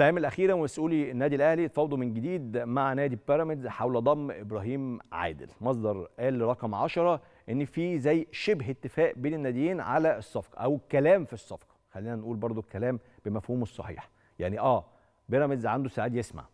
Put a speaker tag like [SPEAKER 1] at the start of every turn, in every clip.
[SPEAKER 1] الايام الاخيره مسؤولي النادي الاهلي تفاوضوا من جديد مع نادي بيراميدز حول ضم ابراهيم عادل مصدر قال لرقم 10 ان في زي شبه اتفاق بين الناديين على الصفقه او كلام في الصفقه خلينا نقول برضو الكلام بمفهومه الصحيح يعني اه بيراميدز عنده استعداد يسمع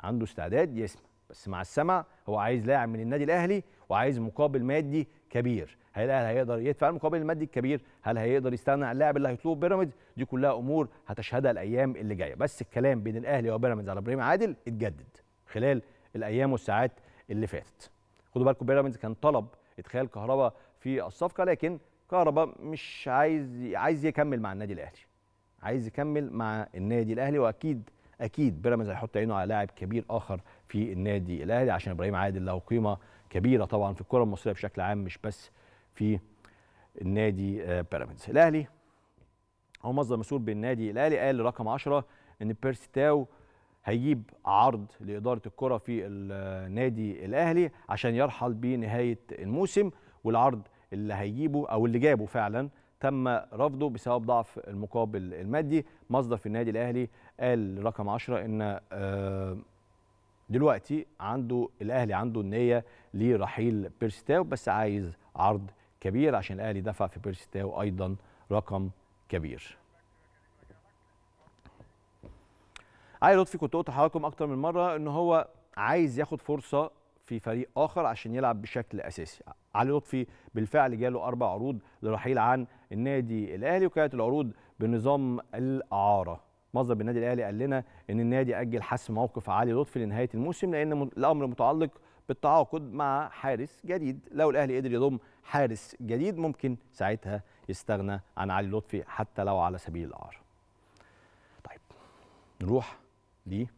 [SPEAKER 1] عنده استعداد يسمع بس مع السمع هو عايز لاعب من النادي الاهلي وعايز مقابل مادي كبير هل الاهلي هيقدر يدفع المقابل المادي الكبير هل هيقدر يستغنى عن اللاعب اللي هيطلبه بيراميدز دي كلها امور هتشهدها الايام اللي جايه بس الكلام بين الاهلي وبيراميدز على ابراهيم عادل اتجدد خلال الايام والساعات اللي فاتت خدوا بالكم بيراميدز كان طلب ادخال كهربا في الصفقه لكن كهربا مش عايز عايز يكمل مع النادي الاهلي عايز يكمل مع النادي الاهلي واكيد اكيد بيراميدز هيحط عينه على لاعب كبير اخر في النادي الاهلي عشان ابراهيم عادل له قيمه كبيره طبعا في الكره المصريه بشكل عام مش بس في النادي آه، بيراميدز الاهلي هو مصدر مسؤول بالنادي الاهلي قال لرقم 10 ان بيرستاو هيجيب عرض لاداره الكره في النادي الاهلي عشان يرحل بنهايه الموسم والعرض اللي هيجيبه او اللي جابه فعلا تم رفضه بسبب ضعف المقابل المادي مصدر في النادي الاهلي قال رقم 10 ان آه، دلوقتي عنده الاهلي عنده النيه لرحيل بيرستاو بس عايز عرض كبير عشان الاهلي دفع في بيرستاو ايضا رقم كبير علي لطفي كنت قلت لحضراتكم اكتر من مره ان هو عايز ياخد فرصه في فريق اخر عشان يلعب بشكل اساسي علي لطفي بالفعل جاله اربع عروض لرحيل عن النادي الاهلي وكانت العروض بنظام الاعاره مصدر بالنادي الاهلي قال لنا ان النادي اجل حسم موقف علي لطفي لنهايه الموسم لان الامر متعلق بالتعاقد مع حارس جديد لو الاهلي قدر يضم حارس جديد ممكن ساعتها يستغنى عن علي لطفي حتى لو على سبيل الاعاره طيب نروح ليه